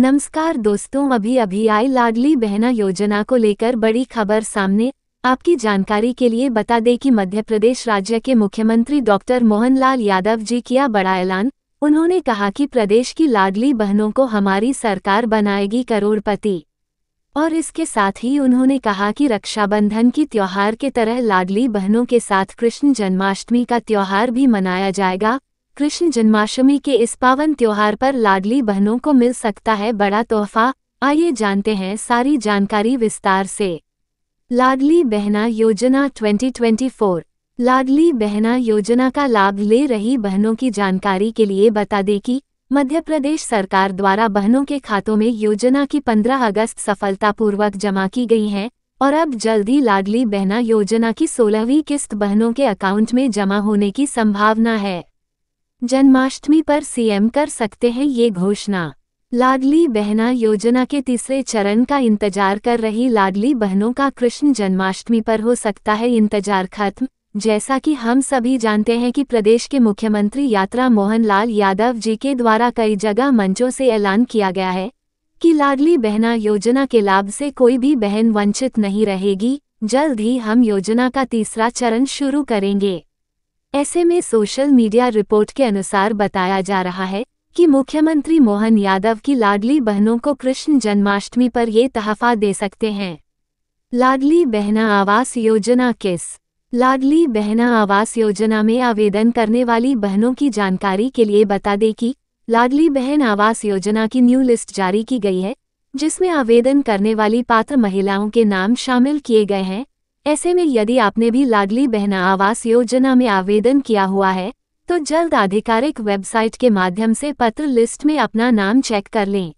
नमस्कार दोस्तों अभी अभी आई लाडली बहना योजना को लेकर बड़ी खबर सामने आपकी जानकारी के लिए बता दें कि मध्य प्रदेश राज्य के मुख्यमंत्री डॉक्टर मोहनलाल यादव जी किया बड़ा ऐलान उन्होंने कहा कि प्रदेश की लाडली बहनों को हमारी सरकार बनाएगी करोड़पति और इसके साथ ही उन्होंने कहा कि रक्षाबंधन की त्यौहार के तरह लाडली बहनों के साथ कृष्ण जन्माष्टमी का त्यौहार भी मनाया जाएगा कृष्ण जन्माष्टमी के इस पावन त्योहार पर लाडली बहनों को मिल सकता है बड़ा तोहफा आइए जानते हैं सारी जानकारी विस्तार से लाडली बहना योजना 2024 लाडली बहना योजना का लाभ ले रही बहनों की जानकारी के लिए बता दें कि मध्य प्रदेश सरकार द्वारा बहनों के खातों में योजना की 15 अगस्त सफलतापूर्वक जमा की गई है और अब जल्द ही लाडली बहना योजना की सोलहवीं किस्त बहनों के अकाउंट में जमा होने की संभावना है जन्माष्टमी पर सीएम कर सकते हैं ये घोषणा लाडली बहना योजना के तीसरे चरण का इंतजार कर रही लाडली बहनों का कृष्ण जन्माष्टमी पर हो सकता है इंतजार खत्म जैसा कि हम सभी जानते हैं कि प्रदेश के मुख्यमंत्री यात्रा मोहन लाल यादव जी के द्वारा कई जगह मंचों से ऐलान किया गया है कि लाडली बहना योजना के लाभ से कोई भी बहन वंचित नहीं रहेगी जल्द ही हम योजना का तीसरा चरण शुरू करेंगे ऐसे में सोशल मीडिया रिपोर्ट के अनुसार बताया जा रहा है कि मुख्यमंत्री मोहन यादव की लाडली बहनों को कृष्ण जन्माष्टमी पर ये तहफा दे सकते हैं लाडली बहना आवास योजना किस लाडली बहना आवास योजना में आवेदन करने वाली बहनों की जानकारी के लिए बता दें कि लाडली बहन आवास योजना की न्यू लिस्ट जारी की गई है जिसमें आवेदन करने वाली पात्र महिलाओं के नाम शामिल किए गए हैं ऐसे में यदि आपने भी लाडली बहना आवास योजना में आवेदन किया हुआ है तो जल्द आधिकारिक वेबसाइट के माध्यम से पत्र लिस्ट में अपना नाम चेक कर लें